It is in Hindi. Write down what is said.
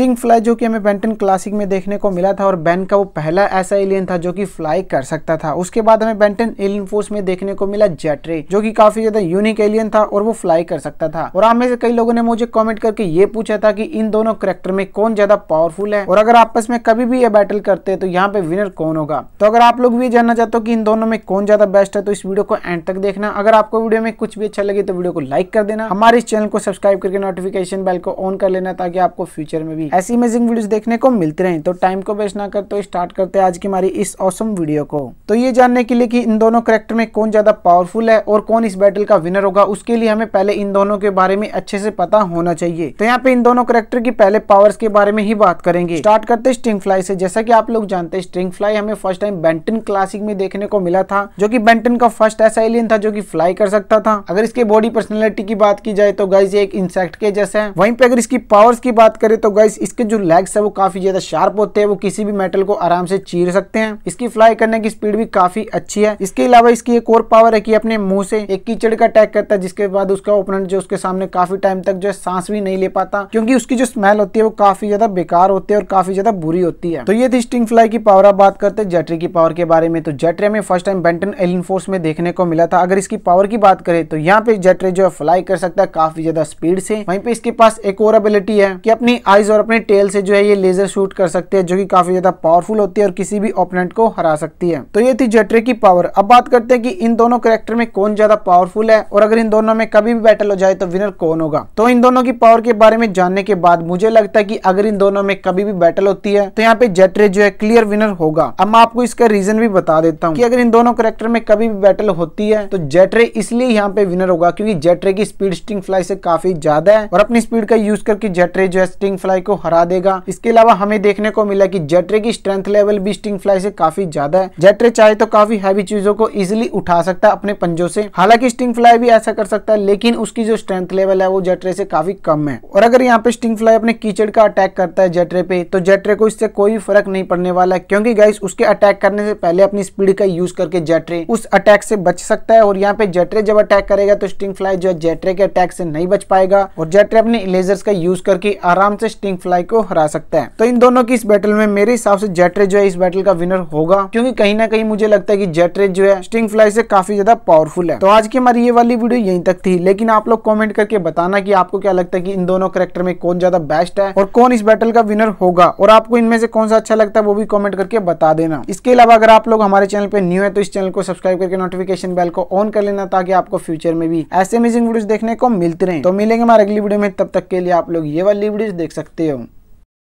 स्टिंग फ्लाई जो कि हमें बेंटन क्लासिक में देखने को मिला था और बैन का वो पहला ऐसा एलियन था जो कि फ्लाई कर सकता था उसके बाद हमें बेंटन एलियन फोर्स में देखने को मिला जेटरे जो कि काफी ज्यादा यूनिक एलियन था और वो फ्लाई कर सकता था और आप में से कई लोगों ने मुझे कॉमेंट करके ये पूछा था की इन दोनों करेक्टर में कौन ज्यादा पावरफुल है और अगर आपस में कभी भी ये बैटल करते हैं तो यहाँ पे विनर कौन होगा तो अगर आप लोग भी जानना चाहते हो कि इन दोनों में कौन ज्यादा बेस्ट है तो इस वीडियो को एंड तक देखना अगर आपको वीडियो में कुछ भी अच्छा लगे तो वीडियो को लाइक कर देना हमारे इस चैनल को सब्सक्राइब करके नोटिफिकेशन बेल को ऑन कर लेना ताकि आपको फ्यूचर में भी ऐसी अमेजिंग वीडियोस देखने को मिलते रहे तो टाइम को वेस्ट ना कर तो स्टार्ट करते हैं आज की हमारी इस औसम वीडियो को तो ये जानने के लिए कि इन दोनों करेक्टर में कौन ज्यादा पावरफुल है और कौन इस बैटल का विनर होगा उसके लिए हमें पहले इन दोनों के बारे में अच्छे से पता होना चाहिए तो यहाँ पे इन दोनों करेक्टर की पहले पावर्स के बारे में ही बात करेंगे स्टार्ट करते स्ट्रिंग फ्लाई से जैसा की आप लोग जानते हैं स्ट्रिंग फ्लाई हमें फर्स्ट टाइम बेंटन क्लासिक में देखने को मिला था जो की बेंटन का फर्स्ट ऐसा एलियन था जो की फ्लाई कर सकता था अगर इसके बॉडी पर्सनैलिटी की बात की जाए तो गाइज एक इंसेक्ट के जैसे है वहीं पे अगर इसकी पावर्स की बात करें तो गाइज गाइस इसके जो लेग्स है वो काफी ज्यादा शार्प होते हैं वो किसी भी मेटल को आराम से चीर सकते हैं इसकी फ्लाई करने की स्पीड भी काफी अच्छी है इसके अलावा इसकी एक और पावर है कि अपने मुंह से एक कीचड़ का अटैक करता है जिसके बाद उसका ओपोनेंट जो उसके सामने काफी टाइम तक जो है सांस भी नहीं ले पाता क्योंकि उसकी जो स्मेल होती है वो काफी ज्यादा बेकार होती है और काफी ज्यादा बुरी होती है तो ये थी स्टिंग फ्लाई की पावर आप बात करते हैं जेटरी की पावर के बारे में तो जेटरे में first time Ben Ten alien force में देखने को मिला था अगर इसकी पावर की बात करें तो यहाँ पे जेटरे जो है फ्लाई कर सकता है काफी ज्यादा स्पीड से वहीं पे इसके पास एक और एबिलिटी है कि अपनी आईज और और अपने टेल से जो है ये लेजर शूट कर सकते हैं जो कि काफी ज्यादा पावरफुल होती है और किसी भी ओपोनेंट को हरा सकती है तो ये थी जेट्रे की पावर अब बात करते हैं कि इन दोनों करेक्टर में कौन ज्यादा पावरफुल है और अगर इन दोनों में कभी भी बैटल हो जाए तो विनर कौन होगा तो इन दोनों की पावर के बारे में जानने के बाद मुझे लगता है की अगर इन दोनों में कभी भी बैटल होती है तो यहाँ पे जेट्रे जो है क्लियर विनर होगा अब मैं आपको इसका रीजन भी बता देता हूँ की अगर इन दोनों करेक्टर में कभी भी बैटल होती है तो जेट्रे इसलिए यहाँ पे विनर होगा क्योंकि जेट्रे की स्पीड स्टिंग फ्लाई से काफी ज्यादा है और अपनी स्पीड का यूज करके जेट्रे जो है स्टिंग फ्लाई को हरा देगा इसके अलावा हमें देखने को मिला कि जेटरे की स्ट्रेंथ लेवल भी स्टिंग फ्लाई से काफी ज्यादा है जेटरे चाहे तो काफी हैवी चीजों को इजिली उठा सकता है अपने पंजों से हालांकि स्टिंग फ्लाई भी ऐसा कर सकता है लेकिन उसकी जो स्ट्रेंथ लेवल है वो जेटरे से काफी कम है और अगर यहाँ पे स्टिंग फ्लाई अपने कीचड़ का अटैक करता है जेटरे पे तो जेटरे को इससे कोई फर्क नहीं पड़ने वाला है क्योंकि गाइस उसके अटैक करने से पहले अपनी स्पीड का यूज करके जेटरे उस अटैक से बच सकता है और यहाँ पे जेटरे जब अटैक करेगा तो स्टिंग फ्लाई जो है जेटरे के अटैक से नहीं बच पाएगा और जेटरे अपने लेजर्स का यूज करके आराम से स्टिंग फ्लाई को हरा सकता है तो इन दोनों की इस बैटल में मेरे हिसाब से जेटरे जो है इस बैटल का विनर होगा क्योंकि कहीं ना कहीं मुझे लगता है कि जेटरे जो है स्टिंग फ्लाई से काफी ज्यादा पावरफुल है तो आज की हमारी ये वाली वीडियो यहीं तक थी लेकिन आप लोग कॉमेंट करके बताना की आपको क्या लगता है की इन दोनों करेक्टर में कौन ज्यादा बेस्ट है और कौन इस बैटल का विनर होगा और आपको इनमें से कौन सा अच्छा लगता है वो भी कॉमेंट करके बता देना इसके अलावा अगर आप लोग हमारे चैनल पर न्यू है तो इस चैनल को सब्सक्राइब करके नोटिफिकेशन बेल को ऑन कर लेना ताकि आपको फ्यूचर में भी ऐसे अमेजिंग वीडियो देखने को मिलते रहे तो मिलेंगे हमारे अगली वीडियो में तब तक के लिए आप लोग ये वाली वीडियो देख सकते हो Mateo